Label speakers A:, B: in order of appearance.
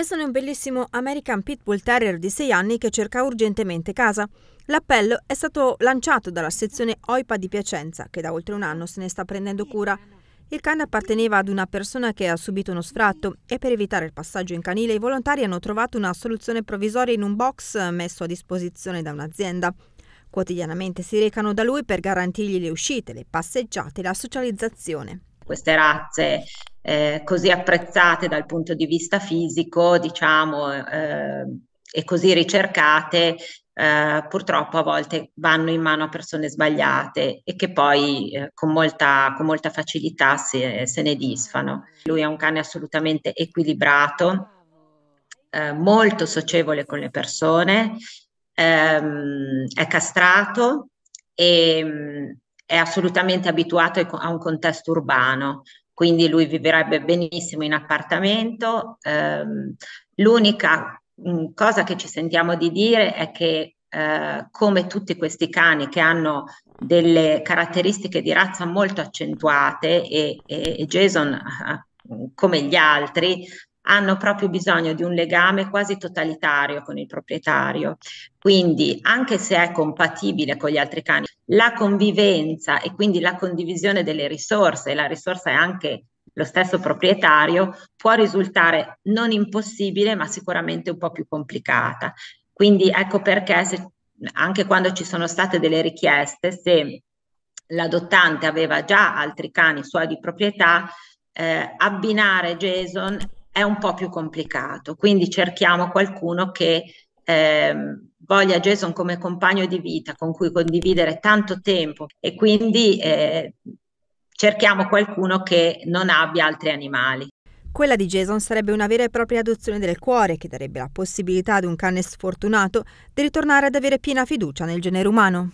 A: è un bellissimo American Pitbull Terrier di 6 anni che cerca urgentemente casa. L'appello è stato lanciato dalla sezione OIPA di Piacenza, che da oltre un anno se ne sta prendendo cura. Il cane apparteneva ad una persona che ha subito uno sfratto e per evitare il passaggio in canile i volontari hanno trovato una soluzione provvisoria in un box messo a disposizione da un'azienda. Quotidianamente si recano da lui per garantirgli le uscite, le passeggiate e la socializzazione queste razze eh, così apprezzate dal punto di
B: vista fisico, diciamo, eh, e così ricercate, eh, purtroppo a volte vanno in mano a persone sbagliate e che poi eh, con molta, con, molta, facilità se, se ne disfano. Lui è un cane assolutamente equilibrato, eh, molto socievole con le persone, ehm, è castrato e mm, è assolutamente abituato a un contesto urbano, quindi lui vivrebbe benissimo in appartamento. Ehm, l'unica mm, cosa che ci sentiamo di dire è che eh, come tutti questi cani che hanno delle caratteristiche di razza molto accentuate e, e Jason ah, ah, come gli altri hanno proprio bisogno di un legame quasi totalitario con il proprietario. Quindi, anche se è compatibile con gli altri cani, la convivenza e quindi la condivisione delle risorse, la risorsa è anche lo stesso proprietario, può risultare non impossibile, ma sicuramente un po' più complicata. Quindi ecco perché se, anche quando ci sono state delle richieste, se l'adottante aveva già altri cani suoi di proprietà, eh, abbinare Jason è un po' più complicato. Quindi cerchiamo qualcuno che ehm, voglia Jason come compagno di vita con cui condividere tanto tempo e quindi eh, cerchiamo qualcuno che non abbia altri animali.
A: Quella di Jason sarebbe una vera e propria adozione del cuore che darebbe la possibilità ad un cane sfortunato di ritornare ad avere piena fiducia nel genere umano.